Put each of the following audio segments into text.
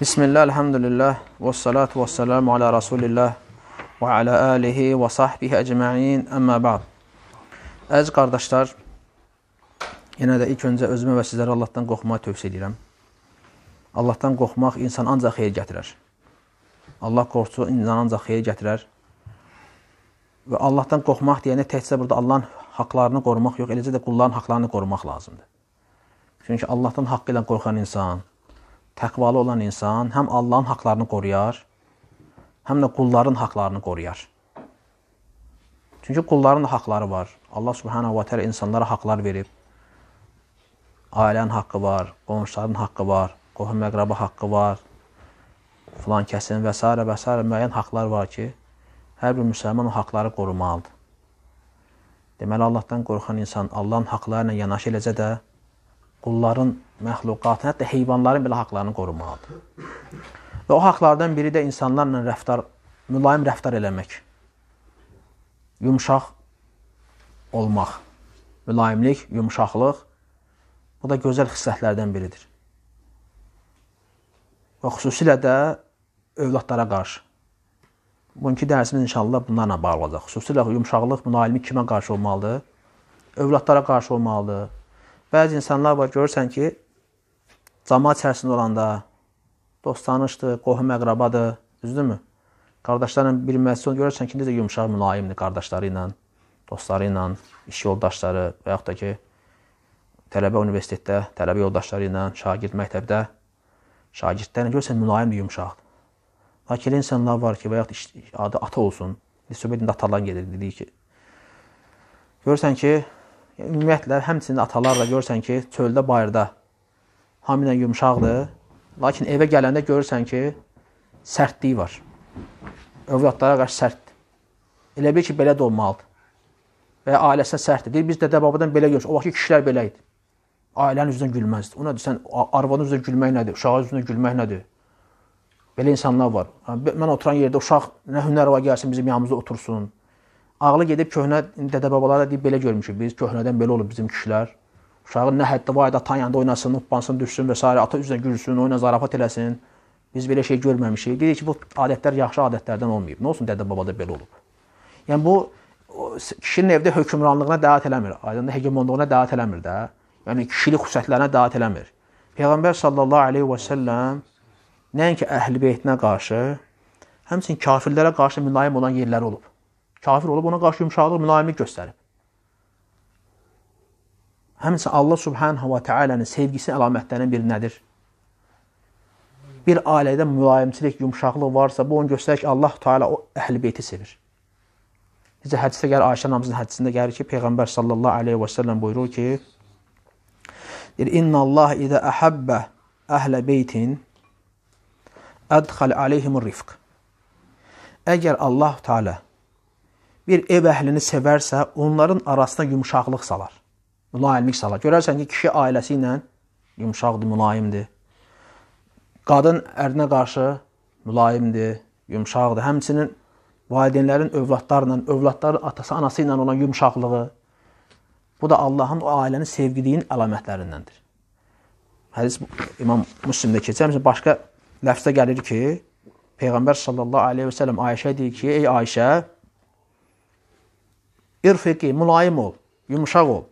Bismillah, elhamdülillah, və salatu və salamu alə rasulillah və alə alihi və sahbihi əcməin, əmmə ba'd. Əziz qardaşlar, yenə də ilk öncə özümə və sizlərə Allahdan qorxmağı tövsiyə edirəm. Allahdan qorxmaq insan ancaq xeyir gətirər. Allah qorxusu insan ancaq xeyir gətirər. Və Allahdan qorxmaq deyəndə təkcə burada Allahın haqlarını qorumaq yox, eləcə də qulların haqlarını qorumaq lazımdır. Çünki Allahdan haqqı ilə qorxan insan, Təqvalı olan insan həm Allahın haqqlarını qoruyar, həm də qulların haqqlarını qoruyar. Çünki qulların da haqqları var. Allah Subhanahu va Taala insanlara haqqlar verib. Ailənin haqqı var, qonşuların haqqı var, qohum-əqraba haqqı var. Filan kəsin və s. və s. müəyyən haqqlar var ki, hər bir müsəlman o haqqları qorumalıdır. Deməli Allahdan qorxan insan Allahın haqqları ilə yanaşı eləcə də qulların, məxluqatın, hətta heyvanların belə haqlarını qorumalıdır. Və o haqlardan biri də insanlarla rəftar, mülayim rəftar eləmək. Yumşaq olmaq. Mülayimlik, yumşaqlıq bu da gözəl xüsusiyyətlərdən biridir. Və xüsusilə də övladlara qarşı. Bugünkü dərsimiz inşallah bunlarla bağlı olacaq. Xüsusilə yumşaqlıq, mülayimlik kimə qarşı olmalıdır? Övladlara qarşı olmalıdır Bəzi insanlar var, görürsən ki, cəmaət içərisində olanda dostanışdır, qohum-əqrabadır, düzdürmü? Qardaşlarla bir məsəl görürsən ki, necə yumşaq, mülayimdir qardaşları ilə, dostları ilə, iş yoldaşları və yaxud da ki, tələbə universitetdə, tələbə yoldaşları ilə, şagird məktəbdə, şagirdlərlə görürsən mülayimdir, yumşaqdır. Lakin elə insanlar var ki, və yaxud adı ata olsun, söhbətində atalarla gedir, dedik ki, görürsən ki, Ümumiyyətlə, həmçinin atalarla görürsən ki, çöldə, bayırda hamilə yumşaqdır. Lakin evə gələndə görürsən ki, sərtliyi var. Övladlara qarşı sərtdir. Elə bil ki, belə də olmalıdır. Və ya ailəsinə sərtdir. Deyir, biz dədə-babadan belə görmüşük. O vaxt ki, kişilər belə idi. Ailənin üzrünə gülməzdi. Ona deyir, sən arvadın üzrünə gülmək nədir? Uşağın üzrünə gülmək nədir? Belə insanlar var. Mən oturan yerdə uşaq nə hünər var gəlsin bizim yanımızda otursun ağlı gedib köhnə dədə-babalara deyib belə görmüşük. Biz köhnədən belə olub bizim kişilər. Uşağın nə həddə var, atan yanında oynasın, bansın, düşsün və s. ata üzünə gülsün, oyuna zarafat eləsin. Biz belə şey görməmişik. Deyirik ki, bu adətlər yaxşı adətlərdən olmayıb. Nə olsun dədə-babada belə olub. Yəni bu kişinin evdə hökmranlığına dəat eləmir, aydındır, hegemonluğuna dəat eləmir də. Yəni kişilik xüsusiyyətlərinə dəat eləmir. Peyğəmbər sallallahu alayhi və sallam nəinki əhlibeytinə qarşı, həmçinin kafirlərə qarşı mülayim olan yerləri olub. Kafir olub ona qarşı yumşaqlıq, mülayimlik göstərib. Həmçə Allah subhanahu wa ta'alənin sevgisi əlamətlərinin biri nədir? Bir ailədə mülayimçilik, yumşaqlıq varsa, bu onu göstərir ki, Allah Teala o əhl-i beyti sevir. Necə hədisdə gəlir, Ayşə namazının hədisində gəlir ki, Peyğəmbər sallallahu aleyhi və səlləm buyurur ki, deyir, İnna Allah idə əhəbbə əhlə beytin ədxəl aleyhimun rifq. Əgər Allah Teala bir ev əhlini sevərsə, onların arasına yumşaqlıq salar. Mülayimlik salar. Görərsən ki, kişi ailəsi ilə yumşaqdır, mülayimdir. Qadın ərinə qarşı mülayimdir, yumşaqdır. Həmçinin valideynlərin övladlarla, övladların atası, anası ilə olan yumşaqlığı. Bu da Allahın o ailəni sevgidiyin əlamətlərindəndir. Hədis İmam Müslimdə keçir. Həmçinin başqa ləfzdə gəlir ki, Peyğəmbər sallallahu aleyhi və səlləm Ayşə deyir ki, ey Ayşə, İrfiqi, mülayim ol, yumuşaq ol.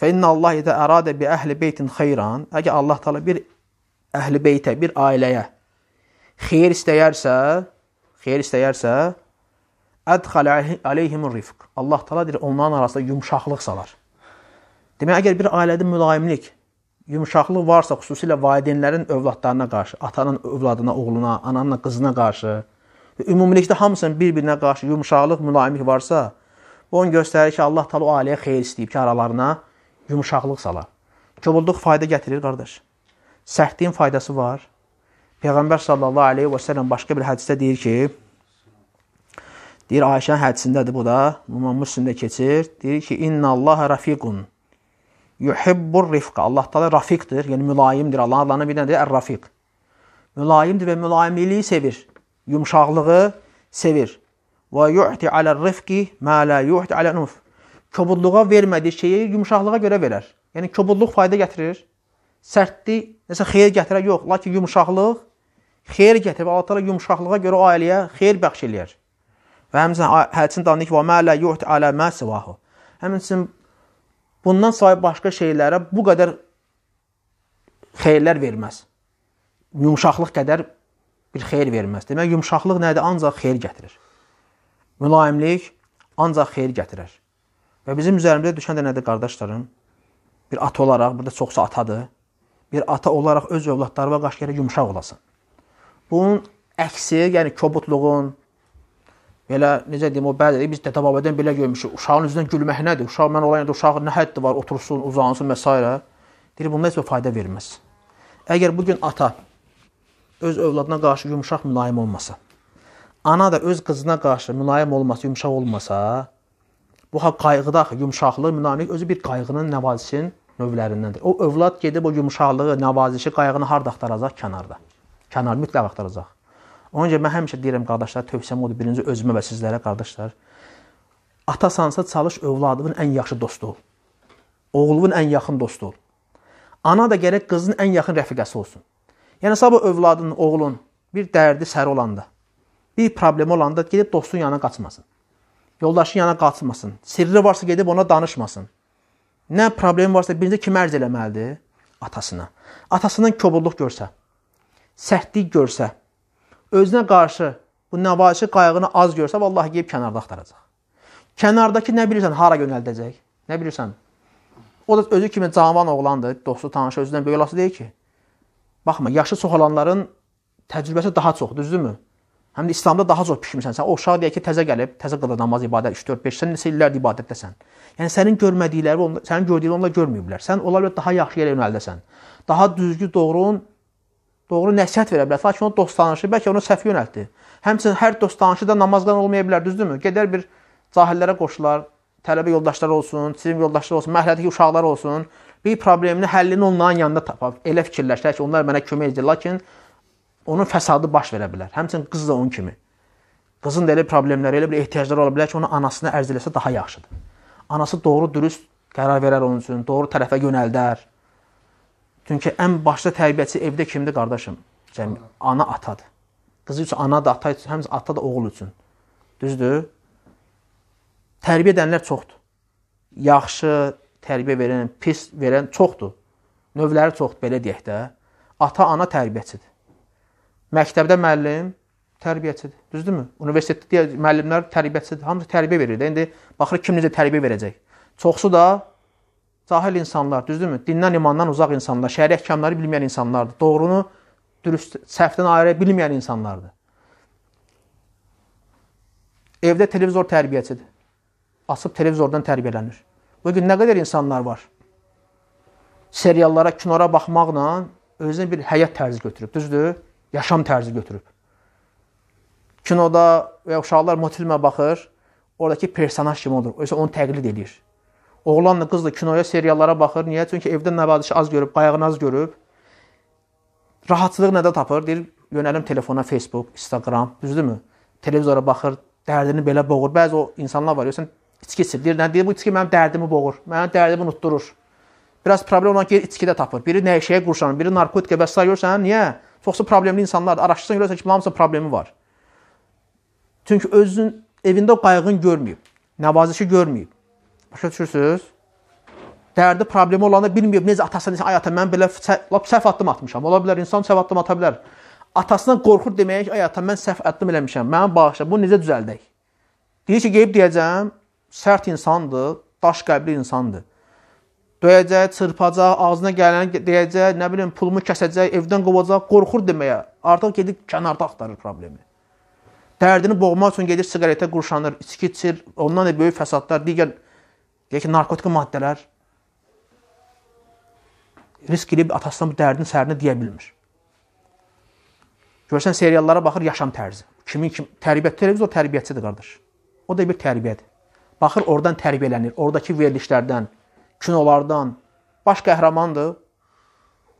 Fə inna Allah idə əradə bi əhli beytin xeyran, əgər Allah təala bir əhli beytə, bir ailəyə xeyir istəyərsə, xeyir istəyərsə, ədxal aleyhimur rifq. Allah təala deyir, onların arasında yumşaqlıq salar. Demək, əgər bir ailədə mülayimlik, yumşaqlıq varsa, xüsusilə valideynlərin övladlarına qarşı, atanın övladına, oğluna, ananın qızına qarşı və ümumilikdə hamısının bir-birinə qarşı yumşaqlıq, mülayimlik varsa, Bu onu göstərir ki, Allah təala o ailəyə xeyir istəyib ki, aralarına yumşaqlıq salar. Kobudluq fayda gətirir, qardaş. Sərtliyin faydası var. Peyğəmbər sallallahu əleyhi və səlləm başqa bir hədisdə deyir ki, deyir Ayşənin hədisindədir bu da, İmam Müslimdə keçir. Deyir ki, "İnna Allaha rafiqun yuhibbur rifqa." Allah təala rafiqdir, yəni mülayimdir. Allah adına bir nədir? Ər-Rafiq. Mülayimdir və mülayimliyi sevir. Yumşaqlığı sevir. Və yu'ti alə rifqi mə la yu'ti alə nuf. Kobudluğa vermədiyi şeyi yumşaqlığa görə verər. Yəni kobudluq fayda gətirir. Sərtlik nəsə xeyir gətirər yox, lakin yumşaqlıq xeyir gətirir və Allah təala yumşaqlığa görə o ailəyə xeyir bəxş eləyər. Və həmçinin hədisin danlık və mə la yu'ti alə mə sivahu. Həmçinin bundan sonra başqa şeylərə bu qədər xeyirlər verməz. Yumşaqlıq qədər bir xeyir verməz. Demək, yumşaqlıq nədir? Ancaq xeyir gətirir mülayimlik ancaq xeyir gətirər. Və bizim üzərimizə düşən də nədir qardaşlarım? Bir ata olaraq, burada çoxsa atadır. Bir ata olaraq öz övladlarına qarşı gərək yumşaq olasan. Bunun əksi, yəni kobudluğun belə necə deyim o bəzi biz dədə babadan belə görmüşük. Uşağın üzündən gülmək nədir? Uşaq mən olan yerdə uşaq nə həddi var, otursun, uzansın və s. deyir bunun heç bir fayda verməz. Əgər bu gün ata öz övladına qarşı yumşaq mülayim olmasa, ana da öz qızına qarşı mülayim olması, yumşaq olmasa, bu ha qayğıda yumşaqlıq, mülayimlik özü bir qayğının nəvazişin növlərindəndir. O övlad gedib o yumşaqlığı, nəvazişi, qayğını harda axtaracaq? Kənarda. Kənar mütləq axtaracaq. Ona görə mən həmişə deyirəm qardaşlar, tövsiyəm odur, birinci özümə və sizlərə qardaşlar. Atasansa çalış övladının ən yaxşı dostu ol. Oğlunun ən yaxın dostu ol. Ana da gərək qızının ən yaxın rəfiqəsi olsun. Yəni sabah övladın, oğlun bir dərdi, səri olanda Bir problemi olanda gedib dostun yanına qaçmasın. Yoldaşın yanına qaçmasın. Sirri varsa gedib ona danışmasın. Nə problem varsa birinci kimə ərz eləməlidir? Atasına. Atasından kobulluq görsə, sərtlik görsə, özünə qarşı bu nəvazişi qayğını az görsə, vallahi gedib kənarda axtaracaq. Kənardakı nə bilirsən hara yönəldəcək? Nə bilirsən? O da özü kimi cavan oğlandır, dostu, tanışı özündən böyük olası deyil ki. Baxma, yaşı çoxalanların təcrübəsi daha çox, düzdürmü? Həm də İslamda daha çox pişmisənsən. O uşaq deyək ki, təzə gəlib, təzə qədər namaz, ibadət, 3-4-5 sən neçə illərdir ibadətdəsən. Yəni sənin görmədikləri, onlar, sənin gördüyünü onlar görməyiblər. Sən onlarla daha yaxşı yerə yönəldəsən. Daha düzgün, doğru, doğru nəsihət verə bilər. Lakin o dost tanışı bəlkə onu səhv yönəltdi. Həmçinin hər dost tanışı da namazdan olmaya bilər, düzdürmü? Gedər bir cahillərə qoşular, tələbə yoldaşları olsun, sinif yoldaşları olsun, məhəllədəki uşaqlar olsun. Bir problemini həllini onların yanında tapar. Elə fikirləşər ki, onlar mənə kömək edir. Lakin onun fəsadı baş verə bilər. Həmçinin qız da onun kimi. Qızın da elə problemləri, elə bir ehtiyacları ola bilər ki, onu anasına ərz eləsə daha yaxşıdır. Anası doğru dürüst qərar verər onun üçün, doğru tərəfə yönəldər. Çünki ən başda tərbiyəçi evdə kimdir qardaşım? Cəmi ana atadır. Qızı üçün ana da, ata üçün, həmçinin ata da oğul üçün. Düzdür? Tərbiyə edənlər çoxdur. Yaxşı tərbiyə verən, pis verən çoxdur. Növləri çoxdur belə deyək də. Ata, ana tərbiyəçidir. Məktəbdə müəllim tərbiyəçidir. Düzdürmü? Universitetdə müəllimlər tərbiyəçidir. Hamısı tərbiyə verir də. İndi baxır kim necə tərbiyə verəcək. Çoxsu da cahil insanlar, düzdürmü? Dindən, imandan uzaq insanlar, şəri əhkamları bilməyən insanlardır. Doğrunu dürüst səhvdən ayıra bilməyən insanlardır. Evdə televizor tərbiyəçidir. Açıb televizordan tərbiyələnir. Bu gün nə qədər insanlar var? Seriallara, kinora baxmaqla özünə bir həyat tərzi götürüb, düzdür? yaşam tərzi götürüb. Kinoda və ya uşaqlar motivimə baxır, oradakı personaj kimi olur. Oysa onu təqlid edir. Oğlanla qız da kinoya, seriallara baxır. Niyə? Çünki evdə nəvazişi az görüb, qayğını az görüb. Rahatçılıq nədə tapır? Deyir, yönəlim telefona, Facebook, Instagram, düzdürmü? Televizora baxır, dərdini belə boğur. Bəzi o insanlar var, görsən, içki içir. Deyir, nə deyir? Bu içki mənim dərdimi boğur. Mənim dərdimi unutdurur. Biraz problem olan ki, içkidə tapır. Biri nəşəyə qurşanır, biri narkotikə və s. görsən, hə, niyə? Çoxsa problemli insanlardır. Araşdırsan görürsən ki, hamısı problemi var. Çünki özünün evində o qayğını görməyib. Nəvazişi görməyib. Başa düşürsüz? Dərdi, problemi olanı bilməyib. Necə atası, necə ay ata, mən belə lap səhv addım atmışam. Ola bilər, insan səhv addım ata bilər. Atasına qorxur deməyə ki, ay ata, mən səhv addım eləmişəm. Mənə bağışla, bunu necə düzəldək? Deyir ki, qeyb deyəcəm, sərt insandır, daş qəbli insandır döyəcək, çırpacaq, ağzına gələni deyəcək, nə bilim, pulumu kəsəcək, evdən qovacaq, qorxur deməyə. Artıq gedib kənarda axtarır problemi. Dərdini boğmaq üçün gedir siqaretə qurşanır, içki içir, ondan da böyük fəsadlar, digər deyək ki, narkotik maddələr risk edib atasına bu dərdin sərini deyə bilmir. Görsən seriallara baxır, yaşam tərzi. Kimin kim tərbiyə televizor tərbiyəçidir qardaş. O da bir tərbiyədir. Baxır, oradan tərbiyələnir, oradakı verilişlərdən, kinolardan baş qəhrəmandır.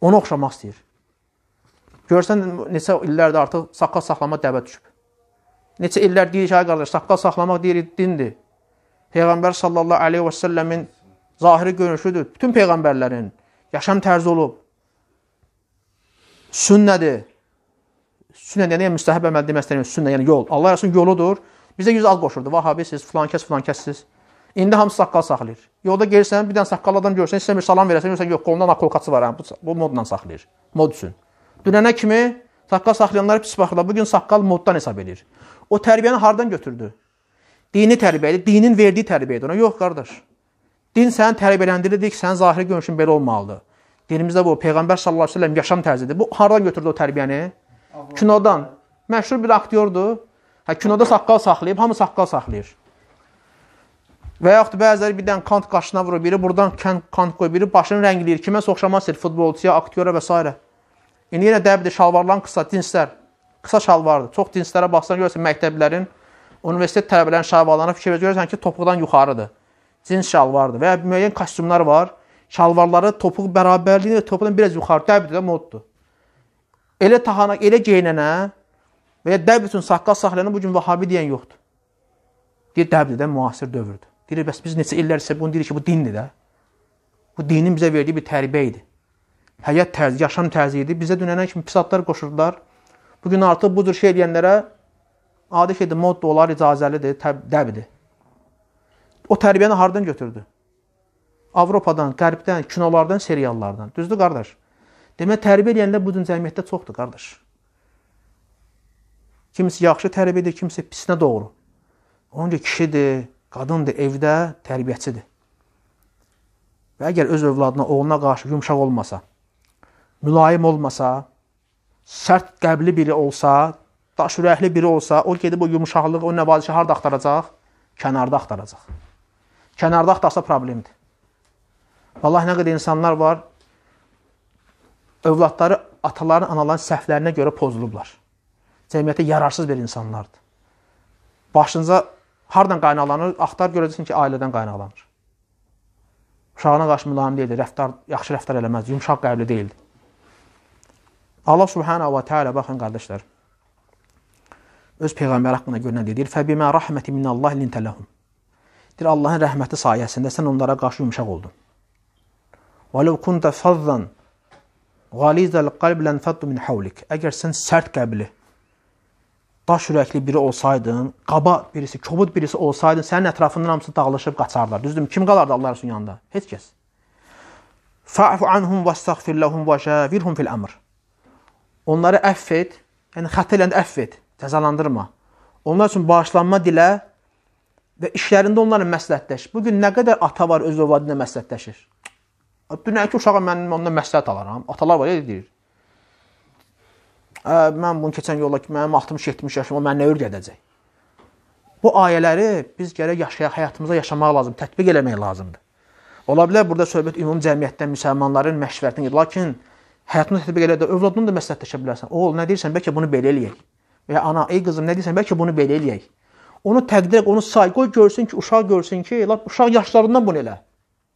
Ona oxşamaq istəyir. Görsən neçə illərdir artıq saqqal saxlamaq dəvə düşüb. Neçə illər deyirik ay qardaş, saqqal saxlamaq deyirik dindir. Peyğəmbər sallallahu əleyhi və səlləmin zahiri görünüşüdür. Bütün peyğəmbərlərin yaşam tərzi olub. Sünnədir. Sünnə yəni müstəhəb əməl demək istəyirəm. Sünnə yəni yol. Allah Rəsulun yoludur. Bizə yüz az qoşurdu. Vahabisiz, filan kəs, filan kəssiz. İndi hamısı saqqal saxlayır. Yolda gelirsən, bir dənə saqqal adam görsən, istəmir salam verəsən, görsən, yox, qolundan akolkası var, hə, bu, bu modla saxlayır, mod üçün. Dünənə kimi saqqal saxlayanlar pis baxırlar, bugün saqqal moddan hesab edir. O tərbiyəni hardan götürdü? Dini tərbiyədir, dinin verdiyi tərbiyədir ona. Yox, qardaş, din səni tərbiyələndirir ki, sənin zahiri görünüşün belə olmalıdır. Dinimizdə bu, Peyğəmbər sallallahu aleyhi ve sellem yaşam tərzidir. Bu, hardan götürdü o tərbiyəni? Kinodan. Məşhur bir aktyordur. Hə, kinoda saqqal saxlayıb, hamı saqqal saxlayır. Və yaxud bəziləri birdən kant qaşına vurur, biri buradan kant qoyur, biri başını rəngləyir, kimə soxşamaz el futbolçuya, aktyora və s. İndi yenə dəbidir, şalvarların qısa dinslər, qısa şalvardır. Çox dinslərə baxsan görürsən məktəblərin, universitet tələbələrinin şalvarlarına fikir görürsən ki, topuqdan yuxarıdır. Cins şalvardır və ya müəyyən kostyumlar var. Şalvarları topuq bərabərliyində topuqdan biraz yuxarı dəbidir də moddur. Elə taxana, elə geyinənə və ya dəb üçün saqqal saxlayanə bu gün vahabi deyən yoxdur. Deyir dəbdir də müasir dövrdür. Deyir, bəs biz neçə illər isə bunu deyirik ki, bu dindir də. Bu dinin bizə verdiyi bir tərbiyə idi. Həyat tərzi, yaşam tərzi idi. Bizə dünənə kimi pis adlar qoşurdular. Bu gün artıq bu cür şey edənlərə adi şeydir, modda olar, icazəlidir, dəbidir. O tərbiyəni hardan götürdü? Avropadan, qərbdən, kinolardan, seriallardan. Düzdür, qardaş? Demək, tərbiyə edənlər bu gün cəmiyyətdə çoxdur, qardaş. Kimisi yaxşı tərbiyə edir, kimisi pisinə doğru. Onun ki, kişidir, Qadındır evdə tərbiyəçidir. Və əgər öz övladına, oğluna qarşı yumşaq olmasa, mülayim olmasa, sərt qəbli biri olsa, daş ürəkli biri olsa, o gedib o yumşaqlığı, o nəvazişi harda axtaracaq? Kənarda axtaracaq. Kənarda axtarsa problemdir. Vallahi nə qədər insanlar var, övladları ataların, anaların səhvlərinə görə pozulublar. Cəmiyyətə yararsız bir insanlardır. Başınıza Hardan qaynaqlanır? Axtar görəcəksin ki, ailədən qaynaqlanır. Uşağına qarşı mülayim deyildi, rəftar, yaxşı rəftar eləməzdi, yumşaq qəbli deyildi. Allah subhanahu wa ta'ala baxın qardaşlar. Öz peyğəmbər haqqında görünə deyir: "Fəbimə rahməti minallah lintələhum." Deyir Allahın rəhməti sayəsində sən onlara qarşı yumşaq oldun. "Vəlau kunta fazzan ghalizal qalb lanfattu min hawlik." Əgər sən sərt qəbli, baş ürəkli biri olsaydın, qaba birisi, kobud birisi olsaydın, sənin ətrafından hamısı dağılışıb qaçarlar. Düzdürmü? Kim qalardı Allah Rəsulun yanında? Heç kəs. Fa'fu anhum vastaghfir lahum və şavirhum fil amr. Onları əff et, yəni xəta eləyəndə əff et, cəzalandırma. Onlar üçün bağışlanma dilə və işlərində onlarla məsləhətləş. Bu gün nə qədər ata var öz övladı ilə məsləhətləşir? Dünənki uşağa mən ondan məsləhət alaram. Atalar var, elə deyir mən bunu keçən yolla ki, mənim 60-70 yaşım, o mənə nə öyrədəcək? Bu ayələri biz gərək yaşaya, həyatımıza yaşamaq lazım, tətbiq eləmək lazımdır. Ola bilər burada söhbət ümum cəmiyyətdən, müsəlmanların məşvərətindən, lakin həyatını tətbiq elədə övladını da məsləhətləşə bilərsən. Oğul, nə deyirsən, bəlkə bunu belə eləyək. Və ya ana, ey qızım, nə deyirsən, bəlkə bunu belə eləyək. Onu təqdir, onu say, qoy görsün ki, uşaq görsün ki, lap uşaq yaşlarından bunu elə.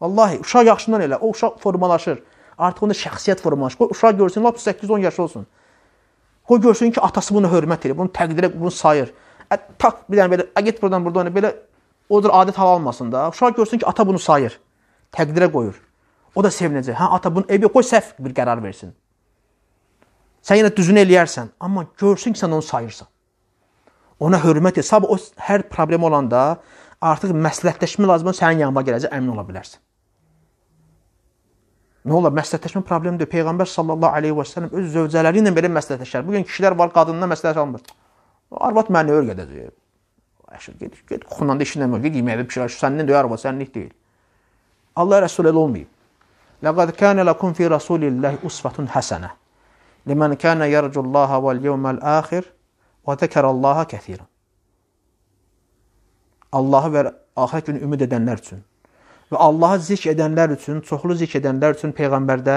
Vallahi uşaq yaşından elə. O uşaq formalaşır. Artıq onda şəxsiyyət formalaşır. Qoy uşaq görsün, lap 8-10 yaşı olsun. Qoy görsün ki, atası buna hörmət edir, bunu təqdirə, bunu sayır. Ə, tak, bir dənə belə, ə, get buradan, burada, onu belə, odur adət hava almasın da. Uşaq görsün ki, ata bunu sayır, təqdirə qoyur. O da sevinəcək. Hə, ata bunu, evi qoy səhv bir qərar versin. Sən yenə düzünü eləyərsən, amma görsün ki, sən onu sayırsan. Ona hörmət et. Sabah o hər problem olanda artıq məsləhətləşmə lazımdır, sənin yanına gələcək, əmin ola bilərsən. Nə olar, məsləhətləşmə problemi deyil. Peyğəmbər sallallahu əleyhi və səlləm öz zövcələri ilə belə məsləhətləşər. Bu gün kişilər var, qadınla məsləhət almır. Arvad məni öyrədəcək. Əşir get, get xunanda işinə mə, get yeməyə bişirər. Səndən deyər arvad, sənlik deyil. Allah Rəsulü elə olmayıb. Laqad kana lakum fi rasulillahi uswatun hasana liman kana yarjullaha wal yawmal akhir və zəkərallaha kəsiran. Allahı və axirət günü ümid edənlər üçün Və Allahı zikr edənlər üçün, çoxlu zikr edənlər üçün peyğəmbərdə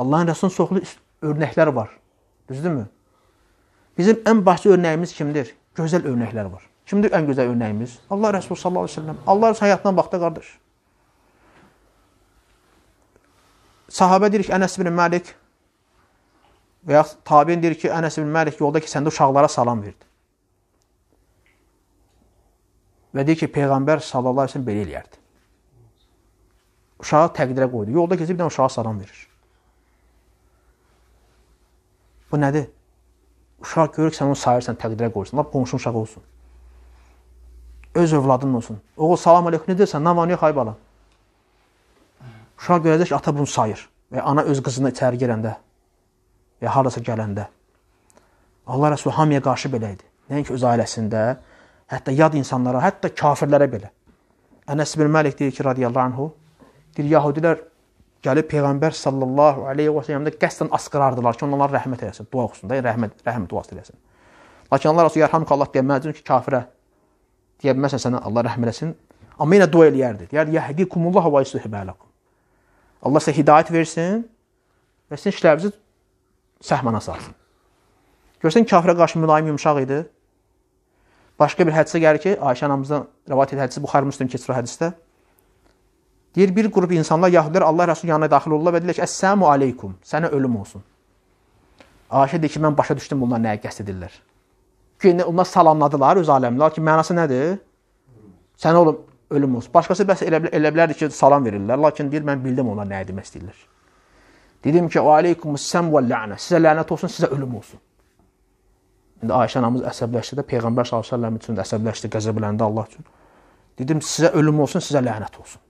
Allahın Rəsulunun çoxlu örnəklər var. Düzdürmü? Bizim ən başlı örnəyimiz kimdir? Gözəl örnəklər var. Kimdir ən gözəl örnəyimiz? Allah Rəsulü sallallahu əleyhi və səlləm. Allah həyatına baxdı qardaş. Sahabə deyir ki, Ənəs ibn Məlik və ya tabiin deyir ki, Ənəs ibn Məlik yolda ki, səndə uşaqlara salam verdi. Və deyir ki, peyğəmbər sallallahu əleyhi və səlləm belə eləyərdi uşağı təqdirə qoydu. Yolda keçib bir dənə uşağa salam verir. Bu nədir? Uşaq görür ki, sən onu sayırsan, təqdirə qoyursan. Lap qonşun uşağı olsun. Öz övladın olsun. Oğul salam aleykum ne deyirsən? Namaniyə xay bala. Uşaq görəcək ki, ata bunu sayır. Və ana öz qızını içəri girəndə və harasa gələndə. Allah Rəsulü hamıya qarşı belə idi. Nəinki öz ailəsində, hətta yad insanlara, hətta kafirlərə belə. Ənəs bin Məlik deyir ki, radiyallahu anhu, Deyir, yahudilər gəlib Peyğəmbər sallallahu aleyhi və səlləmdə qəsdən asqırardılar ki, onlara rəhmət eləsin, dua oxusun da, rəhmət, rəhmət duası eləsin. Lakin Allah Rasulü yarhamıq Allah deyəməzdin ki, kafirə deyə bilməsən sənə Allah rəhm eləsin, amma yenə dua eləyərdi. Deyər, yəhdikumullah və yusuhi bələqum. Allah sizə hidayət versin və sizin işlərinizi səhmana salsın. Görsən, kafirə qarşı mülayim yumşaq idi. Başqa bir hədisə gəlir ki, Ayşə anamızdan rəvat edir hədisi, Buxar Müslüm keçir o hədisdə. Deyir, bir qrup insanlar, yahudilər Allah Rəsul yanına daxil olurlar və deyirlər ki, Əssəmu aleykum, sənə ölüm olsun. Ayşə deyir ki, mən başa düşdüm bunlar nəyə qəst edirlər. Yenə onlar salamladılar öz aləmlər ki, mənası nədir? Sənə olum, ölüm olsun. Başqası bəs elə, elə bilərdi ki, salam verirlər, lakin deyir, mən bildim onlar nəyə demək istəyirlər. Dedim ki, aleykumus-səm və-lənə, sizə lənət olsun, sizə ölüm olsun. İndi Ayşə anamız əsəbləşdi də Peyğəmbər sallallahu əleyhi və səlləm üçün də əsəbləşdi, qəzəbləndi Allah üçün. Dedim sizə ölüm olsun, sizə lənət olsun.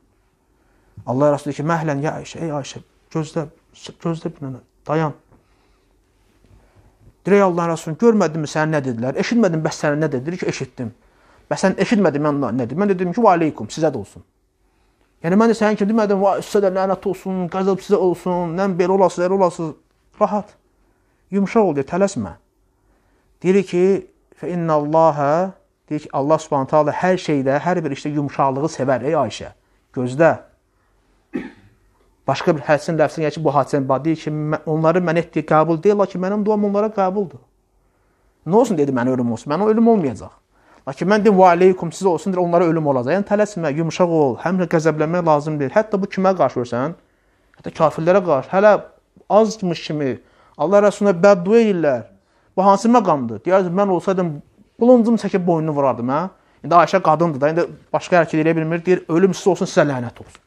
Allah Rasulü deyir ki, məhlən, ya Ayşə, ey Ayşə, gözlə, gözlə bir nənə, dayan. Deyir, ey Allah Rasulü, görmədinmi sənə nə dedilər, eşitmədin, bəs sənə nə dedilir ki, eşitdim. Bəs sən eşitmədin, mən nə dedim? Mən dedim ki, və aleykum, sizə də olsun. Yəni, mən də sənin kimi demədim, və sizə də lənət olsun, qəzəb sizə olsun, nə belə olasız, elə olasız. Rahat, yumşaq ol, deyir, tələsmə. Deyir ki, fə inna Allahə, deyir ki, Allah subhanətə Allah hər şeydə, hər bir işdə yumşaqlığı sevər, ey Ayşə, gözlə. Başqa bir hədsin ləfsin, yəni ki, bu hadisənin deyir ki, onları mənə etdiyi qəbul deyil, lakin mənim duam onlara qəbuldur. Nə olsun dedi mənə ölüm olsun, mənə ölüm olmayacaq. Lakin mən deyim, valeykum sizə olsun, deyir, onlara ölüm olacaq. Yəni tələsmə, yumşaq ol, həm də qəzəblənmək lazım deyil. Hətta bu kimə qarşı görsən? Hətta kafirlərə qarşı. Hələ azmış kimi Allah Rəsuluna bəddua edirlər. Bu hansı məqamdır? Deyər mən olsaydım qılıncımı çəkib boynunu vurardım, hə? İndi Ayşə qadındır da, indi başqa hərəkət edə bilmir. Deyir, ölüm sizə olsun, sizə lənət olsun.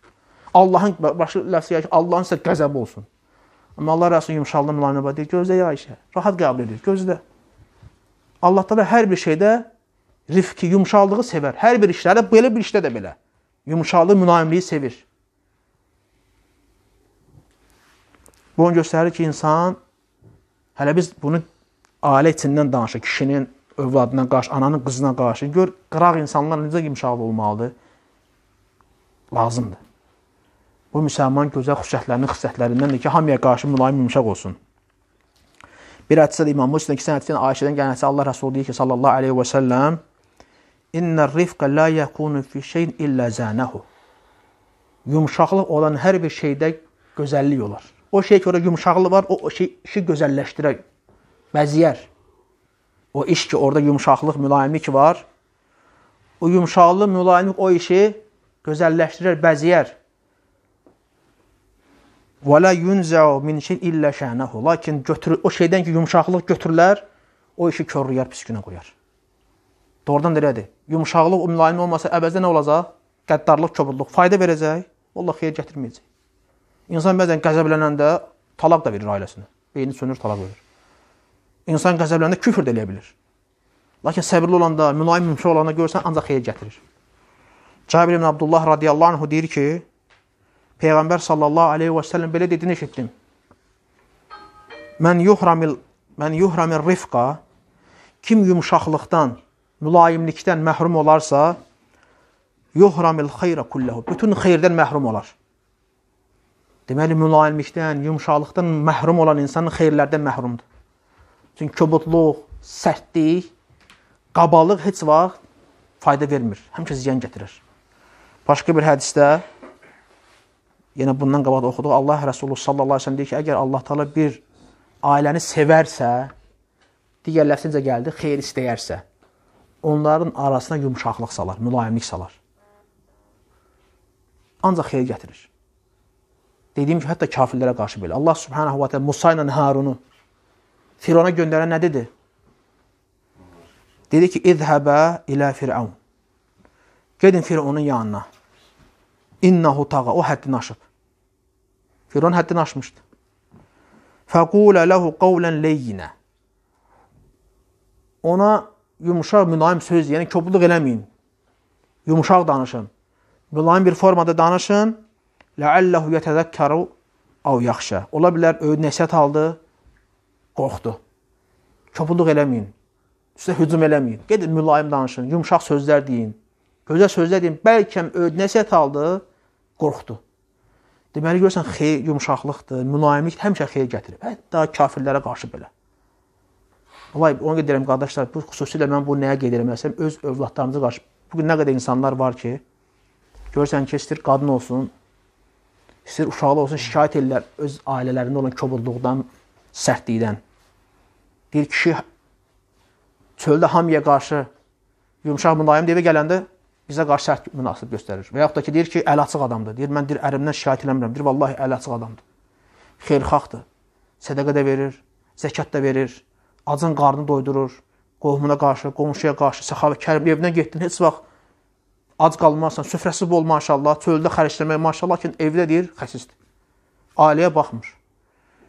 Allahın başı ləfsi gəlir ki, Allahın sizə qəzəbi olsun. Amma Allah Rəsulü yumşaldı mülayimə deyir, gözlə ya Ayşə, rahat qəbul edir, gözlə. Allah da hər bir şeydə rifki, yumşallığı sevər. Hər bir işlərdə, belə bir işdə də belə. Yumşallığı, mülayimliyi sevir. Bu onu göstərir ki, insan, hələ biz bunu ailə içindən danışır, kişinin övladına qarşı, ananın qızına qarşı. Gör, qıraq insanlar necə yumşaq olmalıdır? Lazımdır. O müsəlman gözəl xüsusiyyətlərinin xüsusiyyətlərindəndir ki, hamıya qarşı mülayim yumşaq olsun. Bir hədisdə İmam Müslim ki, sənədin Ayşədən gələn hədisdə Allah Rəsulu deyir ki, sallallahu əleyhi və səlləm: "İnnar rifqa la yakunu fi şey'in illa zanahu." Yumşaqlıq olan hər bir şeydə gözəllik olar. O şey ki, orada yumşaqlıq var, o şey işi gözəlləşdirər, bəziyər. O iş ki, orada yumşaqlıq, mülayimlik var, o yumşaqlıq, mülayimlik o işi gözəlləşdirər, bəziyər. Və la yunzau min şey illə şənahu. Lakin götür o şeydən ki, yumşaqlıq götürlər, o işi körləyər, pis günə qoyar. Doğrudan da elədir. Yumşaqlıq mülayim olmasa əvəzdə nə olacaq? Qəddarlıq, kobudluq fayda verəcək, vallah xeyir gətirməyəcək. İnsan bəzən qəzəblənəndə talaq da verir ailəsinə. Beyni sönür, talaq verir. İnsan qəzəblənəndə küfr də eləyə bilir. Lakin səbirli olanda, mülayim yumşaq olanda görsən ancaq xeyir gətirir. Cabir ibn Abdullah radiyallahu anh deyir ki, Peyğəmbər sallallahu aleyhi və səlləm belə dediyini eşitdim. Mən yuhramil mən yuhramir rifqa kim yumşaqlıqdan, mülayimlikdən məhrum olarsa, yuhramil xeyra kullahu. Bütün xeyirdən məhrum olar. Deməli mülayimlikdən, yumşaqlıqdan məhrum olan insan xeyirlərdən məhrumdur. Çünki kobudluq, sərtlik, qabalıq heç vaxt fayda vermir. Həmişə ziyan gətirir. Başqa bir hədisdə yenə bundan qabaq da oxuduq. Allah Rəsulü sallallahu əleyhi və səlləm deyir ki, əgər Allah təala bir ailəni sevərsə, digər ləfsincə gəldi, xeyir istəyərsə, onların arasına yumşaqlıq salar, mülayimlik salar. Ancaq xeyir gətirir. Dediyim kimi, hətta kafirlərə qarşı belə. Allah Subhanahu va Taala Musa ilə Harunu Firona göndərən nə dedi? Dedi ki, "İzhəbə ilə Firavun." Gedin Firavunun yanına. İnnahu tağa, o həddini aşıb. Firon həddini aşmışdı. Fəqulə ləhu qavlən leyyinə. Ona yumuşaq, mülayim söz, yəni köpülük eləməyin. Yumuşaq danışın. Mülayim bir formada danışın. Ləəlləhu yətəzəkkəru av yaxşə. Ola bilər, öyüd nəsiyyət aldı, qorxdu. Köpülük eləməyin. Üstə hücum eləməyin. Gedin, mülayim danışın, yumuşaq sözlər deyin. Gözəl sözlər deyin. Bəlkə öyüd nəsiyyət aldı, qorxdu. Deməli görsən xeyir, yumşaqlıqdır, mülayimlik həmişə xeyir gətirib. Hətta kafirlərə qarşı belə. Vallahi onu deyirəm qardaşlar, bu xüsusilə mən bu nəyə qeyd eləməsəm, öz övladlarımıza qarşı bu gün nə qədər insanlar var ki, görsən ki, istir qadın olsun, istir uşaqlı olsun, şikayət edirlər öz ailələrində olan kobudluqdan, sərtlikdən. Bir kişi çöldə hamıya qarşı yumşaq mülayim deyib gələndə bizə qarşı sərt münasib göstərir. Və yaxud da ki, deyir ki, əl açıq adamdır. Deyir, mən deyir, ərimdən şikayət eləmirəm. Deyir, vallahi əl açıq adamdır. Xeyrxahdır. Sədəqə də verir, zəkat da verir, acın qarnını doydurur, qovmuna qarşı, qonşuya qarşı, səxavə kərim evinə getdin, heç vaxt ac qalmazsan, süfrəsiz bol maşallah, çöldə xərcləmək maşallah, lakin evdə deyir, xəsisdir. Ailəyə baxmır.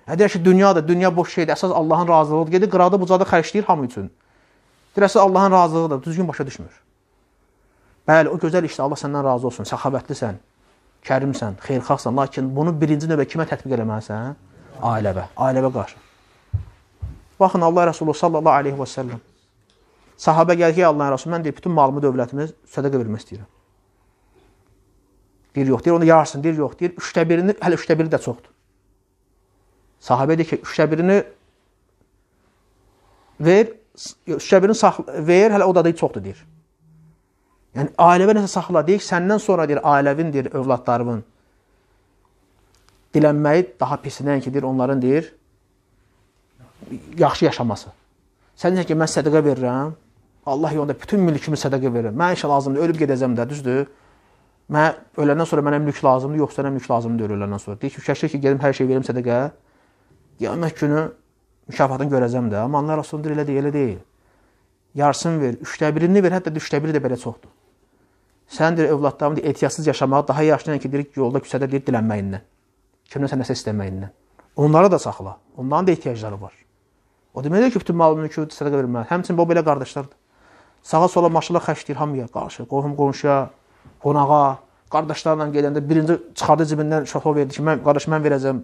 Əgər hə, ki, dünyada, dünya boş şeydir, əsas Allahın razılığıdır, gedir, qırada bucada xərcləyir hamı üçün. Deyir, əsas Allahın razılığıdır, düzgün başa düşmür. Bəli, o gözəl işdə Allah səndən razı olsun, səxavətlisən, kərimsən, xeyrxahsan, lakin bunu birinci növbə kimə tətbiq eləməlisən? Ailəvə, ailəvə qarşı. Baxın, Allah Rəsulü sallallahu aleyhi və səlləm. Sahabə gəlir ki, Allahın Rəsulü, mən deyir, bütün malımı, dövlətimi sədəqə vermək istəyirəm. Deyir, yox, deyir, onu yarsın, deyir, yox, deyir, üçdə birini, hələ üçdə biri də çoxdur. Sahabə deyir ki, üçdə birini ver, üçdə birini ver, hələ o da deyir, çoxdur, deyir. Yəni, ailəvə nəsə saxla, deyək, səndən sonra deyir, ailəvin, deyir, övladlarımın dilənməyi daha pisinən ki, deyir, onların, deyir, yaxşı yaşaması. Sən deyək ki, mən sədəqə verirəm, Allah yolunda bütün mülkümü sədəqə verirəm. Mən işə lazımdır, ölüb gedəcəm də, düzdür. Mən öləndən sonra mənə mülk lazımdır, yoxsa mənə mülk lazımdır öləndən sonra. Deyək ki, kəşkə ki, gedim hər şey verim sədəqə, qiyamət günü mükafatını görəcəm də. Amma Allah Rasulundur elə deyil, elə deyil. Yarısını ver, üçdə birini ver, hətta üçdə biri də belə çoxdur. Sən deyir övladlarımı deyir, ehtiyatsız yaşamağı daha yaxşıdan ki, deyir yolda küçədə deyir dilənməyindən. Kimdən nəsə istəməyindən. Onları da saxla. Onların da ehtiyacları var. O deməkdir ki, bütün malını mülkü sədaqə verməlisən. Həmçinin bu belə qardaşlardır. Sağa sola maşınla xərcləyir hamıya qarşı. Qonum qonşuya, qonağa, qardaşlarla gedəndə birinci çıxardı cibindən şofor verdi ki, mən qardaş mən verəcəm.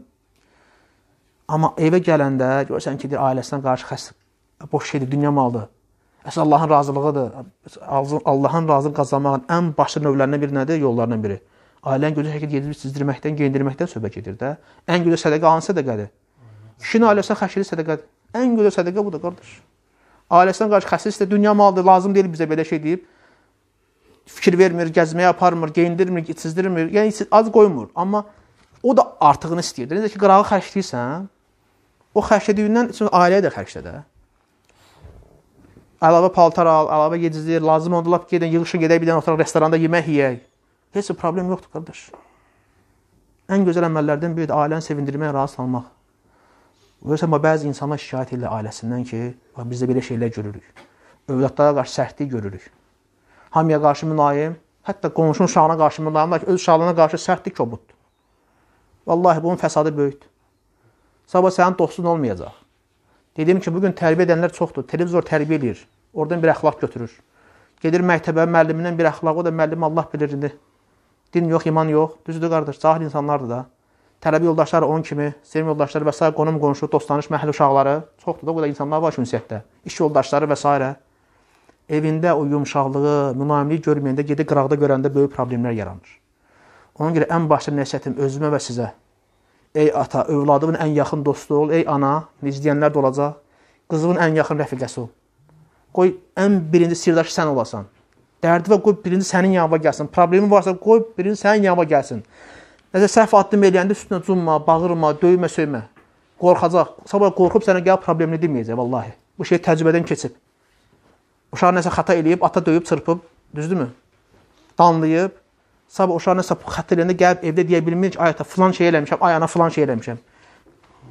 Amma evə gələndə görsən ki, deyir ailəsinə qarşı xəstə boş şeydir, dünya malıdır. Əsas Allahın razılığıdır. Allahın razılıq qazanmağın ən başlı növlərindən biri nədir? Yollarından biri. Ailəni gözəl şəkildə yedirib sizdirməkdən, geyindirməkdən söhbət gedir də. Ən gözəl sədaqə hansı sədaqədir? Kişinin ailəsinə xərcli sədaqədir. Ən gözəl sədaqə budur, qardaş. Ailəsinə qarşı xərcli isə dünya malıdır, lazım deyil bizə belə şey deyib. Fikir vermir, gəzməyə aparmır, geyindirmir, sizdirmir. Yəni az qoymur, amma o da artığını istəyir. Necə ki qırağı xərcləyirsən, o xərclədiyindən üçün ailəyə də xərclə də. Əlavə paltar al, əlavə gecizdir, lazım onda lap gedin, yığışa gedək, bir dənə oturaq restoranda yemək yeyək. Heç bir problem yoxdur, qardaş. Ən gözəl əməllərdən biri də ailəni sevindirməyə razı salmaq. Görürsən, bəzi insanlar şikayət edirlər ailəsindən ki, bax, biz də belə şeylər görürük. Övladlara qarşı sərtlik görürük. Hamıya qarşı mülayim, hətta qonşunun uşağına qarşı mülayim, lakin öz uşağına qarşı sərtlik kobuddur. Vallahi bunun fəsadı böyükdür. Sabah sənin dostun olmayacaq. Dediyim ki, bugün tərbiyə edənlər çoxdur. Televizor tərbiyə eləyir. Oradan bir əxlaq götürür. Gedir məktəbə, müəllimindən bir əxlaq, o da müəllim Allah bilir indi. Din yox, iman yox. Düzdür qardaş, cahil insanlardır da. Tələbə yoldaşları onun kimi, sevim yoldaşları və s. qonum, qonşu, dostanış, məhəl uşaqları. Çoxdur da o qədər insanlar var ki, ünsiyyətdə. İş yoldaşları və s. Evində o yumşaqlığı, münamiliyi görməyəndə gedir qıraqda görəndə böyük problemlər yaranır. Ona görə ən başda nəsihətim özümə və sizə Ey ata, övladının ən yaxın dostu ol, ey ana, izləyənlər də olacaq. Qızının ən yaxın rəfiqəsi ol. Qoy ən birinci sirdaşı sən olasan. Dərdi və qoy birinci sənin yanına gəlsin. Problemi varsa qoy birinci sənin yanına gəlsin. Nəsə səhv addım eləyəndə üstünə cumma, bağırma, döymə, söymə. Qorxacaq. Sabah qorxub sənə gəl problemini deməyəcək vallahi. Bu şey təcrübədən keçib. Uşaq nəsə xəta eləyib, ata döyüb, çırpıb, düzdürmü? Danlayıb, Sabah uşağına xətirliyində gəlib evdə deyə bilmir ki, ay ata filan şey eləmişəm, ay ana filan şey eləmişəm.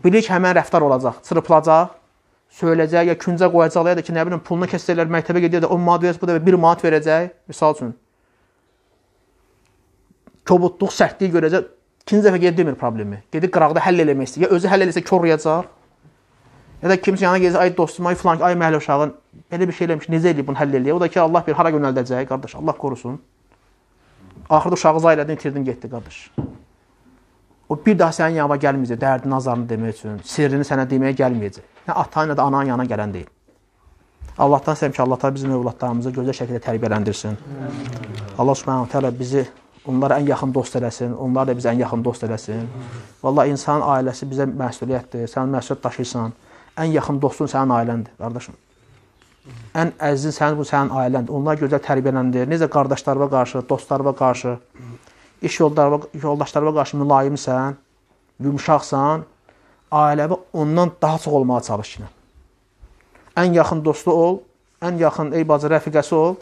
Bilir ki, həmin rəftar olacaq, çırpılacaq, söyləyəcək ya küncə qoyacaqlar ya da ki, nə bilim pulunu kəsəcəklər, məktəbə gedir də 10 manat verəcək, bu da 1 manat verəcək, misal üçün. Kobudluq, sərtlik görəcək. İkinci dəfə gedir demir problemi. Gedir qıraqda həll eləmək istəyir. Ya özü həll eləsə korlayacaq. Ya da kimsə yana gəlir, ay dostum, ay filan, ay məhəllə uşağın belə bir şey eləmiş, necə eləyib bunu həll eləyək? O da ki, Allah bir hara yönəldəcək, qardaş, Allah qorusun. Axırda uşağı zailədən itirdin, getdi qardaş. O bir daha sənin yanına gəlməyəcək, dərdi nazarını demək üçün, sirrini sənə deməyə gəlməyəcək. Nə ata, nə də ananın yanına gələn deyil. Allahdan istəyirəm ki, Allah təala bizim övladlarımızı gözəl şəkildə tərbiyələndirsin. Allah Subhanahu taala bizi onlara ən yaxın dost eləsin, onlar da bizə ən yaxın dost eləsin. Vallah insanın ailəsi bizə məsuliyyətdir. Sən məsuliyyət daşıyırsan. Ən yaxın dostun sənin ailəndir, qardaşım. Ən əzizin sənin bu sənin ailəndir. Onlar gözəl tərbiyələndir. Necə qardaşlarına qarşı, dostlarına qarşı, iş yoldaşlarına, yoldaşlarına qarşı mülayimsən, yumşaqsan, ailəvi ondan daha çox olmağa çalış ki. Ən yaxın dostu ol, ən yaxın ey bacı rəfiqəsi ol.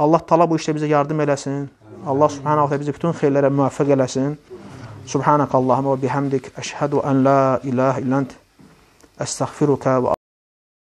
Allah təala bu işdə bizə yardım eləsin. Allah subhanahu taala bizi bütün xeyirlərə müvəffəq eləsin. Subhanakallahumma və bihamdik əşhədu an la ilaha illa ent. استغفرك